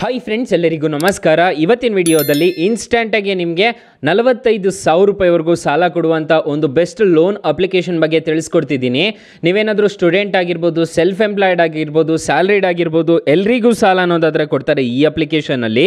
hi friends ಎಲ್ಲರಿಗೂ ನಮಸ್ಕಾರ ಇವತ್ತಿನ ವಿಡಿಯೋದಲ್ಲಿ ಇನ್ಸ್ಟಂಟಾಗಿ ನಿಮಗೆ ನಲವತ್ತೈದು ಸಾವಿರ ರೂಪಾಯಿವರೆಗೂ ಸಾಲ ಕೊಡುವಂಥ ಒಂದು ಬೆಸ್ಟ್ ಲೋನ್ ಅಪ್ಲಿಕೇಶನ್ ಬಗ್ಗೆ ತಿಳಿಸ್ಕೊಡ್ತಿದ್ದೀನಿ ನೀವೇನಾದರೂ ಸ್ಟೂಡೆಂಟ್ ಆಗಿರ್ಬೋದು ಸೆಲ್ಫ್ ಎಂಪ್ಲಾಯ್ಡ್ ಆಗಿರ್ಬೋದು ಸ್ಯಾಲ್ರಿಡ್ ಆಗಿರ್ಬೋದು ಎಲ್ರಿಗೂ ಸಾಲ ಅನ್ನೋದಾದರೆ ಕೊಡ್ತಾರೆ ಈ ಅಪ್ಲಿಕೇಶನಲ್ಲಿ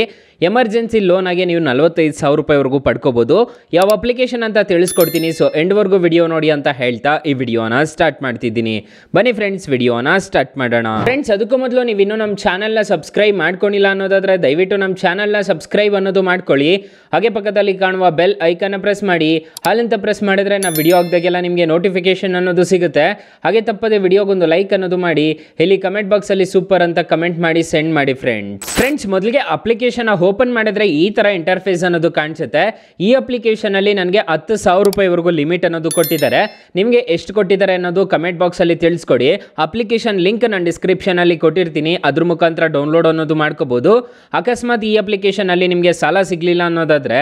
ಎಮರ್ಜೆನ್ಸಿ ಆಗಿ ನೀವು ನಲವತ್ತೈದು ಸಾವಿರ ರೂಪಾಯಿವರೆಗೂ ಪಡ್ಕೋಬೋದು ಯಾವ ಅಪ್ಲಿಕೇಶನ್ ಅಂತ ತಿಳಿಸ್ಕೊಡ್ತೀನಿ ಸೊ ಎಂಡ್ವರೆಗೂ ವಿಡಿಯೋ ನೋಡಿ ಅಂತ ಹೇಳ್ತಾ ಈ ವಿಡಿಯೋನ ಸ್ಟಾರ್ಟ್ ಮಾಡ್ತಿದ್ದೀನಿ ಬನ್ನಿ ಫ್ರೆಂಡ್ಸ್ ವಿಡಿಯೋನ ಸ್ಟಾರ್ಟ್ ಮಾಡೋಣ ಫ್ರೆಂಡ್ಸ್ ಅದಕ್ಕೂ ಮೊದಲು ನೀವು ಇನ್ನೂ ನಮ್ಮ ಚಾನಲ್ನ ಸಬ್ಸ್ಕ್ರೈಬ್ ಮಾಡ್ಕೊಂಡಿಲ್ಲ ಅನ್ನೋದಾದರೆ ದಯವಿಟ್ಟು ನಮ್ಮ ಚಾನಲ್ನ ಸಬ್ಸ್ಕ್ರೈಬ್ ಅನ್ನೋದು ಮಾಡ್ಕೊಳ್ಳಿ ಹಾಗೆ ಪಕ್ಕದಲ್ಲಿ ಕಾಣುವ ಬೆಲ್ ಐಕನ್ನ ಪ್ರೆಸ್ ಮಾಡಿ ಅಲ್ಲಿಂದ ಪ್ರೆಸ್ ಮಾಡಿದರೆ ನಾವು ವಿಡಿಯೋ ಆಗ್ದಾಗೆಲ್ಲ ನಿಮಗೆ ನೋಟಿಫಿಕೇಶನ್ ಅನ್ನೋದು ಸಿಗುತ್ತೆ ಹಾಗೆ ತಪ್ಪದೆ ವಿಡಿಯೋಗೊಂದು ಲೈಕ್ ಅನ್ನೋದು ಮಾಡಿ ಇಲ್ಲಿ ಕಮೆಂಟ್ ಬಾಕ್ಸಲ್ಲಿ ಸೂಪರ್ ಅಂತ ಕಮೆಂಟ್ ಮಾಡಿ ಸೆಂಡ್ ಮಾಡಿ ಫ್ರೆಂಡ್ಸ್ ಫ್ರೆಂಡ್ಸ್ ಮೊದಲಿಗೆ ಅಪ್ಲಿಕೇಶನ್ ಓಪನ್ ಮಾಡಿದ್ರೆ ಈ ಥರ ಇಂಟರ್ಫೇಸ್ ಅನ್ನೋದು ಕಾಣಿಸುತ್ತೆ ಈ ಅಪ್ಲಿಕೇಶನಲ್ಲಿ ನನಗೆ ಹತ್ತು ಸಾವಿರ ರೂಪಾಯಿವರೆಗೂ ಲಿಮಿಟ್ ಅನ್ನೋದು ಕೊಟ್ಟಿದ್ದಾರೆ ನಿಮಗೆ ಎಷ್ಟು ಕೊಟ್ಟಿದ್ದಾರೆ ಅನ್ನೋದು ಕಮೆಂಟ್ ಬಾಕ್ಸಲ್ಲಿ ತಿಳಿಸ್ಕೊಡಿ ಅಪ್ಲಿಕೇಶನ್ ಲಿಂಕ್ ನಾನು ಅಲ್ಲಿ ಕೊಟ್ಟಿರ್ತೀನಿ ಅದ್ರ ಮುಖಾಂತರ ಡೌನ್ಲೋಡ್ ಅನ್ನೋದು ಮಾಡ್ಕೋಬೋದು ಮಾಡ್ಬೋದು ಅಕಸ್ಮಾತ್ ಈ ಅಪ್ಲಿಕೇಶನಲ್ಲಿ ನಿಮಗೆ ಸಾಲ ಸಿಗಲಿಲ್ಲ ಅನ್ನೋದಾದರೆ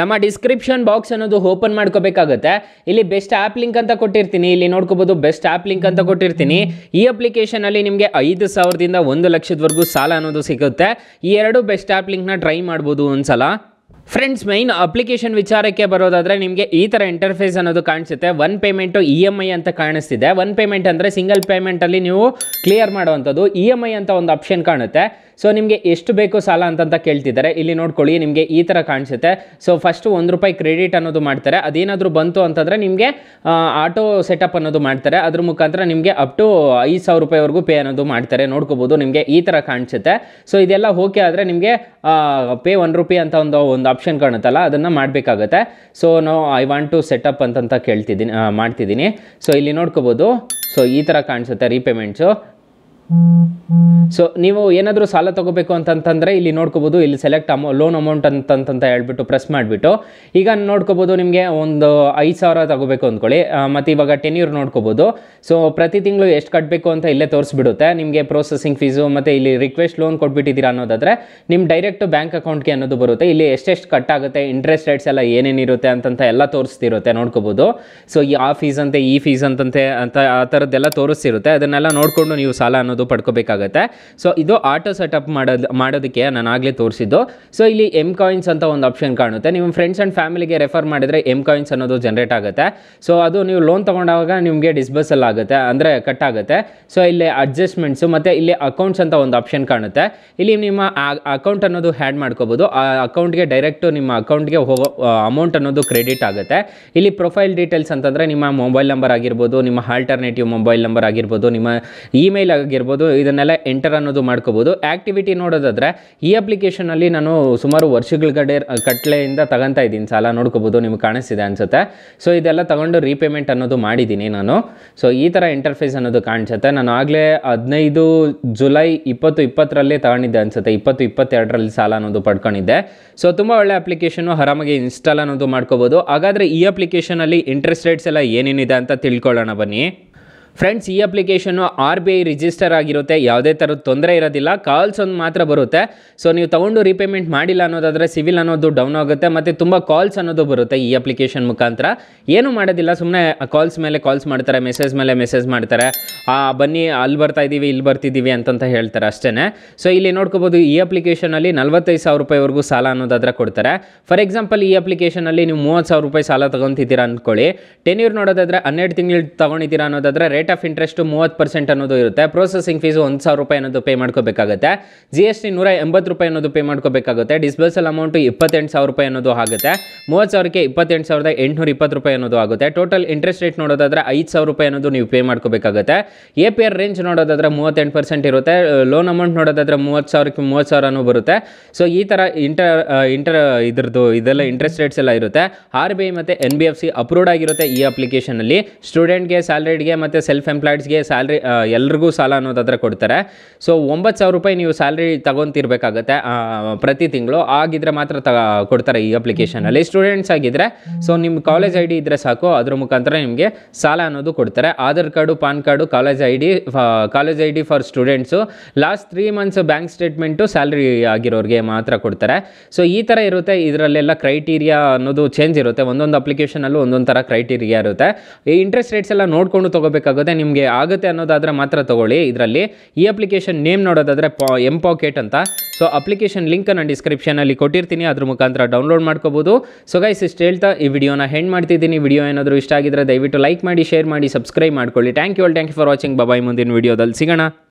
ನಮ್ಮ ಡಿಸ್ಕ್ರಿಪ್ಷನ್ ಬಾಕ್ಸ್ ಅನ್ನೋದು ಓಪನ್ ಮಾಡ್ಕೋಬೇಕಾಗುತ್ತೆ ಇಲ್ಲಿ ಬೆಸ್ಟ್ ಆ್ಯಪ್ ಲಿಂಕ್ ಅಂತ ಕೊಟ್ಟಿರ್ತೀನಿ ಇಲ್ಲಿ ನೋಡ್ಕೋಬೋದು ಬೆಸ್ಟ್ ಆ್ಯಪ್ ಲಿಂಕ್ ಅಂತ ಕೊಟ್ಟಿರ್ತೀನಿ ಈ ಅಪ್ಲಿಕೇಶನಲ್ಲಿ ನಿಮಗೆ ಐದು ಸಾವಿರದಿಂದ ಒಂದು ಲಕ್ಷದವರೆಗೂ ಸಾಲ ಅನ್ನೋದು ಸಿಗುತ್ತೆ ಈ ಎರಡು ಬೆಸ್ಟ್ ಆ್ಯಪ್ ಲಿಂಕ್ನ ಟ್ರೈ ಮಾಡ್ಬೋದು ಒಂದು ಸಲ ಫ್ರೆಂಡ್ಸ್ ಮೈನ್ ಅಪ್ಲಿಕೇಶನ್ ವಿಚಾರಕ್ಕೆ ಬರೋದಾದರೆ ನಿಮಗೆ ಈ ಥರ ಇಂಟರ್ಫೇಸ್ ಅನ್ನೋದು ಕಾಣಿಸುತ್ತೆ one payment E M I ಅಂತ ಕಾಣಿಸ್ತಿದೆ ಒನ್ ಪೇಮೆಂಟ್ ಅಂದರೆ ಸಿಂಗಲ್ ಪೇಮೆಂಟಲ್ಲಿ ನೀವು ಕ್ಲಿಯರ್ ಮಾಡುವಂಥದ್ದು ಇ ಎಮ್ ಐ ಅಂತ ಒಂದು ಆಪ್ಷನ್ ಕಾಣುತ್ತೆ ಸೊ ನಿಮಗೆ ಎಷ್ಟು ಬೇಕು ಸಾಲ ಅಂತಂತ ಕೇಳ್ತಿದ್ದಾರೆ ಇಲ್ಲಿ ನೋಡ್ಕೊಳ್ಳಿ ನಿಮಗೆ ಈ ಥರ ಕಾಣಿಸುತ್ತೆ ಸೊ ಫಸ್ಟು ಒಂದು ರೂಪಾಯಿ ಕ್ರೆಡಿಟ್ ಅನ್ನೋದು ಮಾಡ್ತಾರೆ ಅದೇನಾದರೂ ಬಂತು ಅಂತಂದರೆ ನಿಮಗೆ ಆಟೋ ಸೆಟಪ್ ಅನ್ನೋದು ಮಾಡ್ತಾರೆ ಅದ್ರ ಮುಖಾಂತರ ನಿಮಗೆ ಅಪ್ ಟು ಐದು ಸಾವಿರ ರೂಪಾಯಿವರೆಗೂ ಪೇ ಅನ್ನೋದು ಮಾಡ್ತಾರೆ ನೋಡ್ಕೋಬೋದು ನಿಮಗೆ ಈ ಥರ ಕಾಣಿಸುತ್ತೆ ಸೊ ಇದೆಲ್ಲ ಓಕೆ ಆದರೆ ನಿಮಗೆ ಪೇ ಒನ್ ರೂಪಾಯಿ ಅಂತ ಒಂದು ಒಂದು ಆಪ್ಷನ್ ಕಾಣುತ್ತಲ್ಲ ಅದನ್ನು ಮಾಡಬೇಕಾಗತ್ತೆ ಸೊ ನಾವು ಐ ವಾಂಟ್ ಟು ಸೆಟಪ್ ಅಂತಂತ ಕೇಳ್ತಿದ್ದೀನಿ ಮಾಡ್ತಿದ್ದೀನಿ ಸೊ ಇಲ್ಲಿ ನೋಡ್ಕೋಬೋದು ಸೊ ಈ ಥರ ಕಾಣಿಸುತ್ತೆ ರೀಪೇಮೆಂಟ್ಸು ಸೊ ನೀವು ಏನಾದರೂ ಸಾಲ ತೊಗೋಬೇಕು ಅಂತಂತಂದರೆ ಇಲ್ಲಿ ನೋಡ್ಕೋಬೋದು ಇಲ್ಲಿ ಸೆಲೆಕ್ಟ್ ಅಮೌ ಲೋನ್ ಅಮೌಂಟ್ ಅಂತಂತ ಹೇಳ್ಬಿಟ್ಟು ಪ್ರೆಸ್ ಮಾಡಿಬಿಟ್ಟು ಈಗ ನೋಡ್ಕೋಬೋದು ನಿಮಗೆ ಒಂದು ಐದು ಸಾವಿರ ತಗೋಬೇಕು ಅಂದ್ಕೊಳ್ಳಿ ಮತ್ತು ಇವಾಗ ಟೆನ್ ಇಯರ್ ನೋಡ್ಕೋಬೋದು ಸೊ ಪ್ರತಿ ತಿಂಗಳು ಎಷ್ಟು ಕಟ್ಟಬೇಕು ಅಂತ ಇಲ್ಲೇ ತೋರಿಸ್ಬಿಡುತ್ತೆ ನಿಮಗೆ ಪ್ರೊಸೆಸಿಂಗ್ ಫೀಸು ಮತ್ತು ಇಲ್ಲಿ ರಿಕ್ವೆಸ್ಟ್ ಲೋನ್ ಕೊಟ್ಬಿಟ್ಟಿದ್ದೀರಾ ಅನ್ನೋದಾದರೆ ನಿಮ್ಮ ಡೈರೆಕ್ಟ್ ಬ್ಯಾಂಕ್ ಅಕೌಂಟ್ಗೆ ಅನ್ನೋದು ಬರುತ್ತೆ ಇಲ್ಲಿ ಎಷ್ಟೆಷ್ಟು ಕಟ್ ಆಗುತ್ತೆ ಇಂಟ್ರೆಸ್ಟ್ ರೇಟ್ಸ್ ಎಲ್ಲ ಏನೇನಿರುತ್ತೆ ಅಂತಂತ ಎಲ್ಲ ತೋರಿಸ್ತಿರುತ್ತೆ ನೋಡ್ಕೋಬೋದು ಸೊ ಈ ಆ ಫೀಸ್ ಅಂತೆ ಈ ಫೀಸ್ ಅಂತಂತೆ ಅಂತ ಆ ಥರದ್ದೆಲ್ಲ ತೋರಿಸ್ತಿರುತ್ತೆ ಅದನ್ನೆಲ್ಲ ನೋಡಿಕೊಂಡು ನೀವು ಸಾಲ ಅನ್ನೋದು ಅದು ಪಡ್ಕೋಬೇಕಾಗತ್ತೆ ಸೊ ಇದು ಆಟೋ ಸೆಟಪ್ ಮಾಡೋದು ಮಾಡೋದಕ್ಕೆ ನಾನು ಆಗಲೇ ತೋರಿಸಿದ್ದು ಸೊ ಇಲ್ಲಿ ಎಮ್ ಕಾಯಿನ್ಸ್ ಅಂತ ಒಂದು ಆಪ್ಷನ್ ಕಾಣುತ್ತೆ ನಿಮ್ಮ ಫ್ರೆಂಡ್ಸ್ ಆ್ಯಂಡ್ ಫ್ಯಾಮಿಲಿಗೆ ರೆಫರ್ ಮಾಡಿದರೆ ಎಮ್ ಕಾಯಿನ್ಸ್ ಅನ್ನೋದು ಜನರೇಟ್ ಆಗುತ್ತೆ ಸೊ ಅದು ನೀವು ಲೋನ್ ತೊಗೊಂಡಾಗ ನಿಮಗೆ ಡಿಸ್ಬರ್ಸಲ್ ಆಗುತ್ತೆ ಅಂದರೆ ಕಟ್ ಆಗುತ್ತೆ ಸೊ ಇಲ್ಲಿ ಅಡ್ಜಸ್ಟ್ಮೆಂಟ್ಸು ಮತ್ತು ಇಲ್ಲಿ ಅಕೌಂಟ್ಸ್ ಅಂತ ಒಂದು ಆಪ್ಷನ್ ಕಾಣುತ್ತೆ ಇಲ್ಲಿ ನಿಮ್ಮ ಅಕೌಂಟ್ ಅನ್ನೋದು ಹ್ಯಾಡ್ ಮಾಡ್ಕೋಬೋದು ಆ ಅಕೌಂಟ್ಗೆ ಡೈರೆಕ್ಟು ನಿಮ್ಮ ಅಕೌಂಟ್ಗೆ ಹೋಗೋ ಅಮೌಂಟ್ ಅನ್ನೋದು ಕ್ರೆಡಿಟ್ ಆಗುತ್ತೆ ಇಲ್ಲಿ ಪ್ರೊಫೈಲ್ ಡೀಟೇಲ್ಸ್ ಅಂತಂದರೆ ನಿಮ್ಮ ಮೊಬೈಲ್ ನಂಬರ್ ಆಗಿರ್ಬೋದು ನಿಮ್ಮ ಆಲ್ಟರ್ನೇಟಿವ್ ಮೊಬೈಲ್ ನಂಬರ್ ಆಗಿರ್ಬೋದು ನಿಮ್ಮ ಇಮೇಲ್ ಆಗಿರ್ಬೋದು ಮಾಡ್ಕೋಬೋದು ಇದನ್ನೆಲ್ಲ ಎಂಟರ್ ಅನ್ನೋದು ಮಾಡ್ಕೋಬೋದು ಆ್ಯಕ್ಟಿವಿಟಿ ನೋಡೋದಾದರೆ ಈ ಅಪ್ಲಿಕೇಶನಲ್ಲಿ ನಾನು ಸುಮಾರು ವರ್ಷಗಳ ಕಡೆ ಕಟ್ಲೆಯಿಂದ ತಗೊತಾ ಇದ್ದೀನಿ ಸಾಲ ನೋಡ್ಕೋಬೋದು ನಿಮ್ಗೆ ಕಾಣಿಸ್ತಿದೆ ಅನಿಸುತ್ತೆ ಸೊ ಇದೆಲ್ಲ ತಗೊಂಡು ರೀಪೇಮೆಂಟ್ ಅನ್ನೋದು ಮಾಡಿದ್ದೀನಿ ನಾನು ಸೊ ಈ ಥರ ಇಂಟರ್ಫೇಸ್ ಅನ್ನೋದು ಕಾಣಿಸುತ್ತೆ ನಾನು ಆಗಲೇ ಹದಿನೈದು ಜುಲೈ ಇಪ್ಪತ್ತು ಇಪ್ಪತ್ತರಲ್ಲೇ ತಗೊಂಡಿದ್ದೆ ಅನಿಸುತ್ತೆ ಇಪ್ಪತ್ತು ಇಪ್ಪತ್ತೆರಡರಲ್ಲಿ ಸಾಲ ಅನ್ನೋದು ಪಡ್ಕೊಂಡಿದ್ದೆ ಸೊ ತುಂಬ ಒಳ್ಳೆ ಅಪ್ಲಿಕೇಶನ್ ಆರಾಮಾಗಿ ಇನ್ಸ್ಟಾಲ್ ಅನ್ನೋದು ಮಾಡ್ಕೋಬೋದು ಹಾಗಾದರೆ ಈ ಅಪ್ಲಿಕೇಶನಲ್ಲಿ ಇಂಟ್ರೆಸ್ಟ್ ರೇಟ್ಸ್ ಎಲ್ಲ ಏನೇನಿದೆ ಅಂತ ತಿಳ್ಕೊಳ್ಳೋಣ ಬನ್ನಿ ಫ್ರೆಂಡ್ಸ್ ಈ ಅಪ್ಲಿಕೇಶನ್ನು ಆರ್ ಬಿ ಐ ರಿಜಿಸ್ಟರ್ ಆಗಿರುತ್ತೆ ಯಾವುದೇ ಥರದ ತೊಂದರೆ ಇರೋದಿಲ್ಲ ಕಾಲ್ಸ್ ಒಂದು ಮಾತ್ರ ಬರುತ್ತೆ ಸೊ ನೀವು ತೊಗೊಂಡು ರೀಪೇಮೆಂಟ್ ಮಾಡಿಲ್ಲ ಅನ್ನೋದಾದರೆ ಸಿವಿಲ್ ಅನ್ನೋದು ಡೌನ್ ಆಗುತ್ತೆ ಮತ್ತು ತುಂಬ ಕಾಲ್ಸ್ ಅನ್ನೋದು ಬರುತ್ತೆ ಈ ಅಪ್ಲಿಕೇಶನ್ ಮುಖಾಂತರ ಏನು ಮಾಡೋದಿಲ್ಲ ಸುಮ್ಮನೆ ಕಾಲ್ಸ್ ಮೇಲೆ ಕಾಲ್ಸ್ ಮಾಡ್ತಾರೆ ಮೆಸೇಜ್ ಮೇಲೆ ಮೆಸೇಜ್ ಮಾಡ್ತಾರೆ ಬನ್ನಿ ಅಲ್ಲಿ ಬರ್ತಾ ಇದ್ದೀವಿ ಇಲ್ಲಿ ಬರ್ತಿದ್ದೀವಿ ಅಂತಂತ ಹೇಳ್ತಾರೆ ಅಷ್ಟೇ ಸೊ ಇಲ್ಲಿ ನೋಡ್ಕೋಬೋದು ಈ ಅಪ್ಲಿಕೇಶನಲ್ಲಿ ನಲ್ವತ್ತೈದು ಸಾವಿರ ರೂಪಾಯಿವರೆಗೂ ಸಾಲ ಅನ್ನೋದಾದರೆ ಕೊಡ್ತಾರೆ ಫಾರ್ ಎಕ್ಸಾಂಪಲ್ ಈ ಅಪ್ಲಿಕೇಶನಲ್ಲಿ ನೀವು ಮೂವತ್ತು ಸಾವಿರ ರೂಪಾಯಿ ಸಾಲ ತೊಗೊತಿದ್ದೀರಾ ಅಂದ್ಕೊಳ್ಳಿ ಟೆನ್ ಇಯರ್ ನೋಡೋದಾದರೆ ಹನ್ನೆರಡು ತಿಂಗಳು ತೊಗೊಂಡಿದ್ದೀರಾ ಅನ್ನೋದಾದರೆ ರೇಟ್ ಆಫ್ ಇಂಟ್ರೆಸ್ಟ್ ಮೂವತ್ತು ಪರ್ಸೆಂಟ್ ಅನ್ನೋದು ಇರುತ್ತೆ ಪ್ರೊಸೆಸಿಂಗ್ ಫೀಸ್ ಒಂದು ಸಾವಿರ ರೂಪಾಯಿ ಅನ್ನೋದು ಪೇ ಮಾಡ್ಕೋಬೇಕಾಗುತ್ತೆ ಜಿ ಎಸ್ ಟಿ ನೂರ ಎಂಬತ್ತು ರೂಪಾಯಿ ಅನ್ನೋದು ಪೇ ಮಾಡ್ಕೋಬೇಕಾಗುತ್ತೆ ಡಿಸ್ಬರ್ಸಲ್ ಅಮೌಂಟ್ ಇಪ್ಪತ್ತೆಂಟು ಸಾವಿರ ರೂಪಾಯಿ ಅನ್ನೋದು ಆಗುತ್ತೆ ಮೂವತ್ತು ಸಾವಿರಕ್ಕೆ ಇಪ್ಪತ್ತೆಂಟು ಸಾವಿರದ ಎಂಟುನೂರ ಇಪ್ಪತ್ತು ರೂಪಾಯಿ ಅನ್ನೋದು ಆಗುತ್ತೆ ಟೋಟಲ್ ಇಂಟ್ರೆಸ್ಟ್ ರೇಟ್ ನೋಡೋದಾದ್ರೆ ಐದು ಸಾವಿರ ರೂಪಾಯಿ ಅನ್ನೋದು ನೀವು ಪೇ ಮಾಡ್ಕೋಬೇಕಾಗುತ್ತೆ ಎ ಪಿ ಆರ್ ರೇಂಜ್ ನೋಡೋದಾದ್ರೆ ಮೂವತ್ತೆಂಟು ಪರ್ಸೆಂಟ್ ಇರುತ್ತೆ ಲೋನ್ ಅಮೌಂಟ್ ನೋಡೋದಾದ್ರೆ ಮೂವತ್ತು ಸಾವಿರಕ್ಕೆ ಮೂವತ್ತು ಸಾವಿರನೂ ಬರುತ್ತೆ ಸೊ ಈ ಥರ ಇಂಟರ್ ಇಂಟರ್ ಇದ್ರದ್ದು ಇದೆಲ್ಲ ಇಂಟ್ರೆಸ್ಟ್ ರೇಟ್ಸ್ ಎಲ್ಲ ಇರುತ್ತೆ ಆರ್ ಬಿ ಐ ಮತ್ತು N B F C approved ಆಗಿರುತ್ತೆ ಈ ಅಪ್ಲಿಕೇಶನಲ್ಲಿ ಸ್ಟೂಡೆಂಟ್ಗೆ ಸ್ಯಾಲರಿಡ್ಗೆ ಮತ್ತು ಸೆಲ್ಫ್ ಎಂಪ್ಲಾಯ್ಡ್ಸ್ಗೆ ಸ್ಯಾಲ್ರಿ ಎಲ್ರಿಗೂ ಸಾಲ ಅನ್ನೋದಾದ್ರೆ ಕೊಡ್ತಾರೆ ಸೊ ಒಂಬತ್ತು ಸಾವಿರ ರೂಪಾಯಿ ನೀವು ಸ್ಯಾಲ್ರಿ ತಗೊಂತಿರ್ಬೇಕಾಗುತ್ತೆ ಪ್ರತಿ ತಿಂಗಳು ಆಗಿದ್ರೆ ಮಾತ್ರ ತ ಕೊಡ್ತಾರೆ ಈ ಅಪ್ಲಿಕೇಶನಲ್ಲಿ ಸ್ಟೂಡೆಂಟ್ಸ್ ಆಗಿದ್ರೆ ಸೊ ನಿಮ್ಮ ಕಾಲೇಜ್ ಐ ಡಿ ಇದ್ದರೆ ಸಾಕು ಅದ್ರ ಮುಖಾಂತರ ನಿಮಗೆ ಸಾಲ ಅನ್ನೋದು ಕೊಡ್ತಾರೆ Aadhaar card PAN card college I D college I D for students last three months bank statement salary ಆಗಿರೋರಿಗೆ ಮಾತ್ರ ಕೊಡ್ತಾರೆ ಸೊ ಈ ಥರ ಇರುತ್ತೆ ಇದರಲ್ಲೆಲ್ಲ ಕ್ರೈಟೀರಿಯಾ ಅನ್ನೋದು ಚೇಂಜ್ ಇರುತ್ತೆ ಒಂದೊಂದು ಅಪ್ಲಿಕೇಶನಲ್ಲೂ ಒಂದೊಂದು ಥರ ಕ್ರೈಟೀರಿಯಾ ಇರುತ್ತೆ ಈ ಇಂಟ್ರೆಸ್ಟ್ ರೇಟ್ಸ್ ಎಲ್ಲ ನೋಡಿಕೊಂಡು ತೊಗೋಬೇಕಾಗುತ್ತೆ ಆಗುತ್ತೆ ನಿಮಗೆ ಆಗುತ್ತೆ ಅನ್ನೋದಾದರೆ ಮಾತ್ರ ತೊಗೊಳ್ಳಿ ಇದರಲ್ಲಿ ಈ ಅಪ್ಲಿಕೇಶನ್ ನೇಮ್ ನೋಡೋದಾದರೆ ಪಾ ಎಂ ಪಾಕೆಟ್ ಅಂತ ಸೊ ಅಪ್ಲಿಕೇಶನ್ ಲಿಂಕ್ ನಾನು ಡಿಸ್ಕ್ರಿಪ್ಷನಲ್ಲಿ ಕೊಟ್ಟಿರ್ತೀನಿ ಅದ್ರ ಮುಖಾಂತರ ಡೌನ್ಲೋಡ್ ಮಾಡ್ಕೋಬೋದು ಸೊ ಗೈಸ್ ಇಷ್ಟು ಹೇಳ್ತಾ ಈ ವಿಡಿಯೋನ ಹೆಂಡ್ ಮಾಡ್ತಿದ್ದೀನಿ ವಿಡಿಯೋ ಏನಾದರೂ ಇಷ್ಟ ಆಗಿದ್ರೆ ದಯವಿಟ್ಟು ಲೈಕ್ ಮಾಡಿ ಶೇರ್ ಮಾಡಿ ಸಬ್ಸ್ಕ್ರೈಬ್ ಮಾಡ್ಕೊಳ್ಳಿ thank you all thank you for watching bye bye ಮುಂದಿನ ವಿಡಿಯೋದಲ್ಲಿ ಸಿಗೋಣ